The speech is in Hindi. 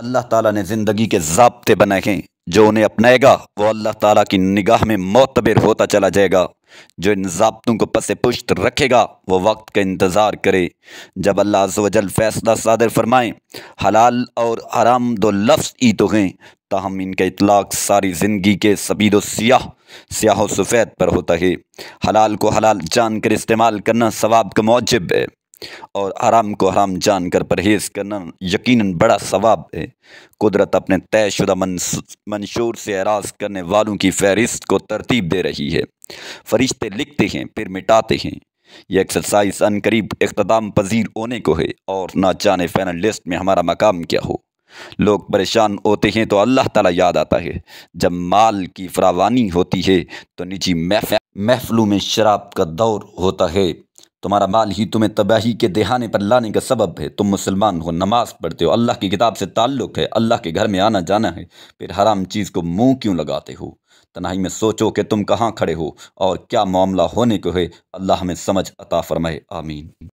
अल्लाह ताला ने ज़िंदगी के ज़बते बनाए हैं जो उन्हें अपनाएगा वो अल्लाह ताला की निगाह में मोतबिर होता चला जाएगा जो इन जबतों को पसे पुश्त रखेगा वो वक्त का इंतज़ार करे जब अल्लाह जल फैसला सादर फरमाए हलाल और हराम दो लफ्स ही तो हैं तहम इनका इतलाक सारी ज़िंदगी के सबीद सियाह स्याह सफ़ेद पर होता है हलाल को हलाल जान कर इस्तेमाल करना सवाब का मौजब है और हराम को हराम जान कर परहेज़ करना यकीनन बड़ा सवाब है कुदरत अपने तयशुदा मंशूर से आराज करने वालों की फहरिस्त को तरतीब दे रही है फरिश्ते लिखते हैं फिर मिटाते हैं यह एक्सरसाइज अन करीब इख्ताम पजीर होने को है और ना जाने फाइनल लिस्ट में हमारा मकाम क्या हो लोग परेशान होते हैं तो अल्लाह ताला याद आता है जब माल की फरावानी होती है तो निजी महफलों में शराब का दौर होता है तुम्हारा माल ही तुम्हें तबाही के देहाने पर लाने का सबब है तुम मुसलमान हो नमाज पढ़ते हो अल्लाह की किताब से ताल्लुक़ है अल्लाह के घर में आना जाना है फिर हराम चीज़ को मुंह क्यों लगाते हो तनाई में सोचो कि तुम कहाँ खड़े हो और क्या मामला होने को है अल्लाह हमें समझ अता फरमाए आमीन